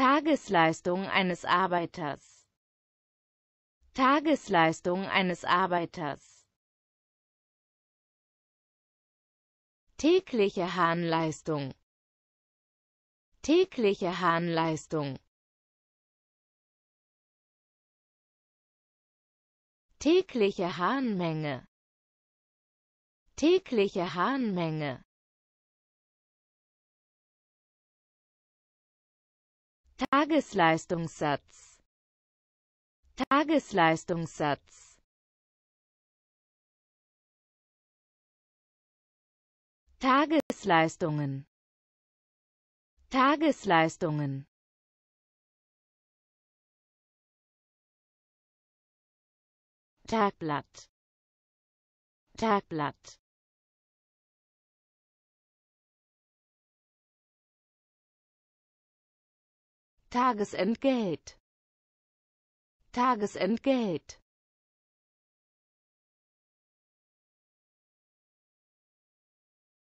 Tagesleistung eines Arbeiters Tagesleistung eines Arbeiters Tägliche Harnleistung Tägliche Harnleistung Tägliche Harnmenge Tägliche Harnmenge Tagesleistungssatz Tagesleistungssatz Tagesleistungen Tagesleistungen Tagblatt Tagblatt Tagesentgelt Tagesentgelt